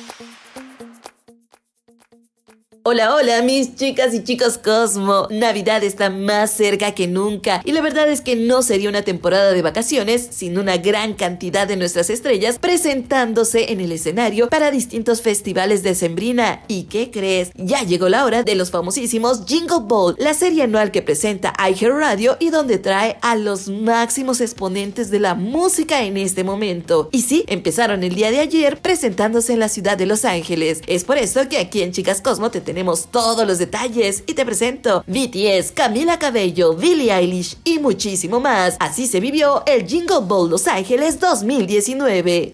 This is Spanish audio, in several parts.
Thank you. Hola, hola mis chicas y chicos Cosmo. Navidad está más cerca que nunca y la verdad es que no sería una temporada de vacaciones sin una gran cantidad de nuestras estrellas presentándose en el escenario para distintos festivales de Sembrina. ¿Y qué crees? Ya llegó la hora de los famosísimos Jingle Ball, la serie anual que presenta iHeart Radio y donde trae a los máximos exponentes de la música en este momento. Y sí, empezaron el día de ayer presentándose en la ciudad de Los Ángeles. Es por eso que aquí en Chicas Cosmo te tenemos tenemos todos los detalles y te presento BTS, Camila Cabello, Billie Eilish y muchísimo más. Así se vivió el Jingle Ball Los Ángeles 2019.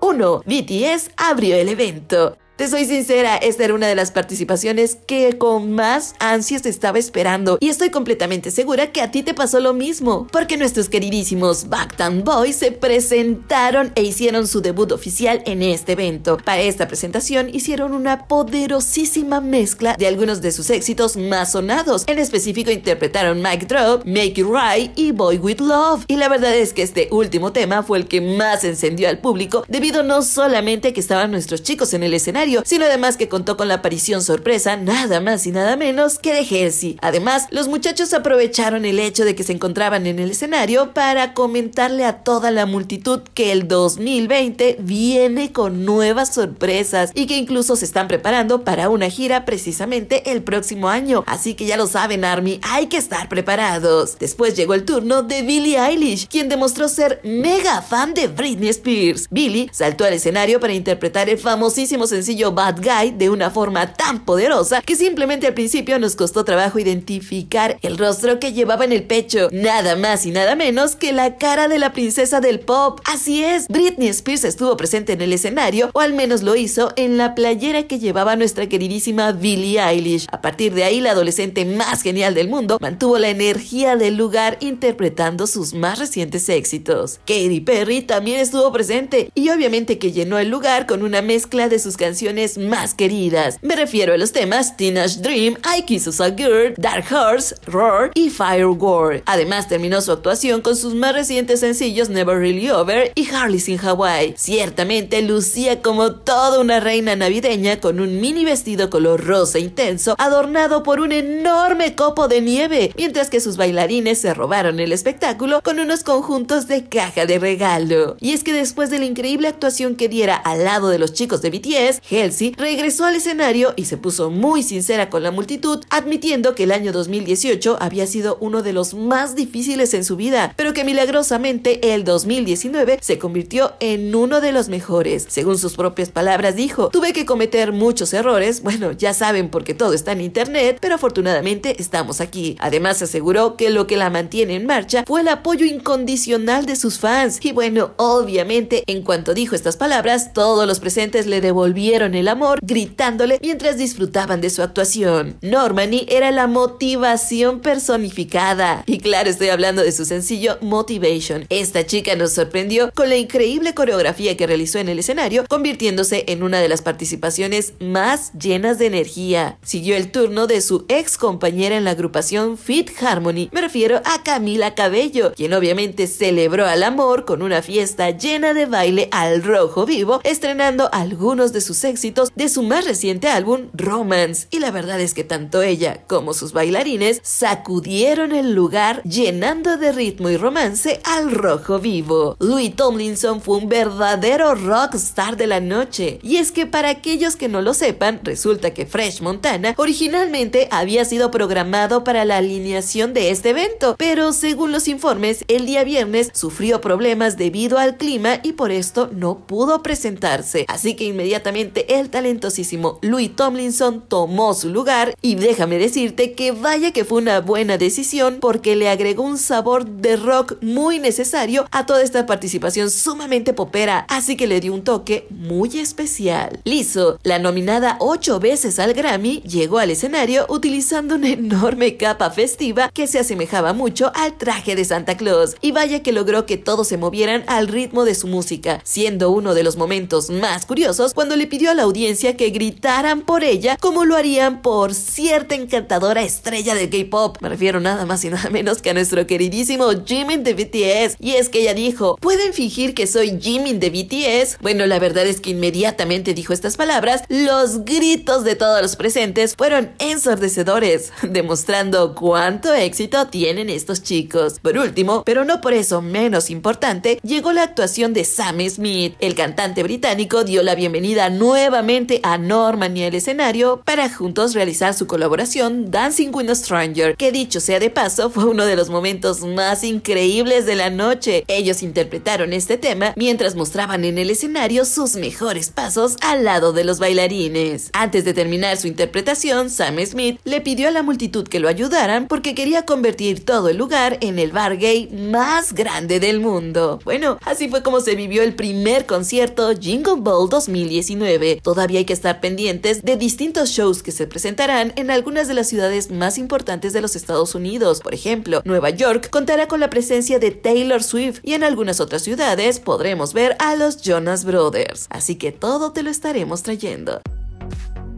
1. BTS abrió el evento. Te soy sincera, esta era una de las participaciones que con más ansias te estaba esperando y estoy completamente segura que a ti te pasó lo mismo, porque nuestros queridísimos Backtown Boys se presentaron e hicieron su debut oficial en este evento. Para esta presentación hicieron una poderosísima mezcla de algunos de sus éxitos más sonados. En específico interpretaron Mike Drop, Make It Right y Boy With Love. Y la verdad es que este último tema fue el que más encendió al público debido no solamente a que estaban nuestros chicos en el escenario, sino además que contó con la aparición sorpresa nada más y nada menos que de Halsey. Además, los muchachos aprovecharon el hecho de que se encontraban en el escenario para comentarle a toda la multitud que el 2020 viene con nuevas sorpresas y que incluso se están preparando para una gira precisamente el próximo año. Así que ya lo saben, Army, hay que estar preparados. Después llegó el turno de Billie Eilish, quien demostró ser mega fan de Britney Spears. Billie saltó al escenario para interpretar el famosísimo sencillo Bad Guy de una forma tan poderosa que simplemente al principio nos costó trabajo identificar el rostro que llevaba en el pecho, nada más y nada menos que la cara de la princesa del pop. Así es, Britney Spears estuvo presente en el escenario, o al menos lo hizo en la playera que llevaba nuestra queridísima Billie Eilish. A partir de ahí, la adolescente más genial del mundo mantuvo la energía del lugar interpretando sus más recientes éxitos. Katy Perry también estuvo presente y obviamente que llenó el lugar con una mezcla de sus canciones más queridas. Me refiero a los temas Teenage Dream, I Kiss Us a Girl, Dark Horse, Roar y Firework. Además, terminó su actuación con sus más recientes sencillos Never Really Over y Harley's in Hawaii. Ciertamente lucía como toda una reina navideña con un mini vestido color rosa intenso adornado por un enorme copo de nieve, mientras que sus bailarines se robaron el espectáculo con unos conjuntos de caja de regalo. Y es que después de la increíble actuación que diera al lado de los chicos de BTS, Kelsey, regresó al escenario y se puso muy sincera con la multitud, admitiendo que el año 2018 había sido uno de los más difíciles en su vida, pero que milagrosamente el 2019 se convirtió en uno de los mejores. Según sus propias palabras dijo, tuve que cometer muchos errores, bueno, ya saben porque todo está en internet, pero afortunadamente estamos aquí. Además aseguró que lo que la mantiene en marcha fue el apoyo incondicional de sus fans. Y bueno, obviamente, en cuanto dijo estas palabras, todos los presentes le devolvieron el amor gritándole mientras disfrutaban de su actuación. Normani era la motivación personificada. Y claro, estoy hablando de su sencillo Motivation. Esta chica nos sorprendió con la increíble coreografía que realizó en el escenario, convirtiéndose en una de las participaciones más llenas de energía. Siguió el turno de su ex compañera en la agrupación Fit Harmony, me refiero a Camila Cabello, quien obviamente celebró al amor con una fiesta llena de baile al rojo vivo, estrenando algunos de sus éxitos de su más reciente álbum Romance y la verdad es que tanto ella como sus bailarines sacudieron el lugar llenando de ritmo y romance al rojo vivo. Louis Tomlinson fue un verdadero rockstar de la noche y es que para aquellos que no lo sepan resulta que Fresh Montana originalmente había sido programado para la alineación de este evento pero según los informes el día viernes sufrió problemas debido al clima y por esto no pudo presentarse así que inmediatamente el talentosísimo Louis Tomlinson tomó su lugar y déjame decirte que vaya que fue una buena decisión porque le agregó un sabor de rock muy necesario a toda esta participación sumamente popera, así que le dio un toque muy especial. Liso, la nominada ocho veces al Grammy, llegó al escenario utilizando una enorme capa festiva que se asemejaba mucho al traje de Santa Claus, y vaya que logró que todos se movieran al ritmo de su música, siendo uno de los momentos más curiosos cuando le pidió a la audiencia que gritaran por ella como lo harían por cierta encantadora estrella de K-pop. Me refiero nada más y nada menos que a nuestro queridísimo Jimin de BTS. Y es que ella dijo, ¿pueden fingir que soy Jimin de BTS? Bueno, la verdad es que inmediatamente dijo estas palabras, los gritos de todos los presentes fueron ensordecedores, demostrando cuánto éxito tienen estos chicos. Por último, pero no por eso menos importante, llegó la actuación de Sam Smith. El cantante británico dio la bienvenida a nuevamente a Norman y el escenario para juntos realizar su colaboración Dancing with a Stranger, que dicho sea de paso fue uno de los momentos más increíbles de la noche. Ellos interpretaron este tema mientras mostraban en el escenario sus mejores pasos al lado de los bailarines. Antes de terminar su interpretación, Sam Smith le pidió a la multitud que lo ayudaran porque quería convertir todo el lugar en el bar gay más grande del mundo. Bueno, así fue como se vivió el primer concierto Jingle Ball 2019. Todavía hay que estar pendientes de distintos shows que se presentarán en algunas de las ciudades más importantes de los Estados Unidos. Por ejemplo, Nueva York contará con la presencia de Taylor Swift y en algunas otras ciudades podremos ver a los Jonas Brothers. Así que todo te lo estaremos trayendo.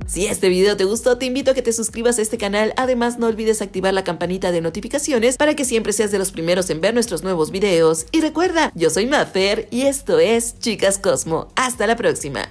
Si este video te gustó, te invito a que te suscribas a este canal. Además, no olvides activar la campanita de notificaciones para que siempre seas de los primeros en ver nuestros nuevos videos. Y recuerda, yo soy Mafer y esto es Chicas Cosmo. Hasta la próxima.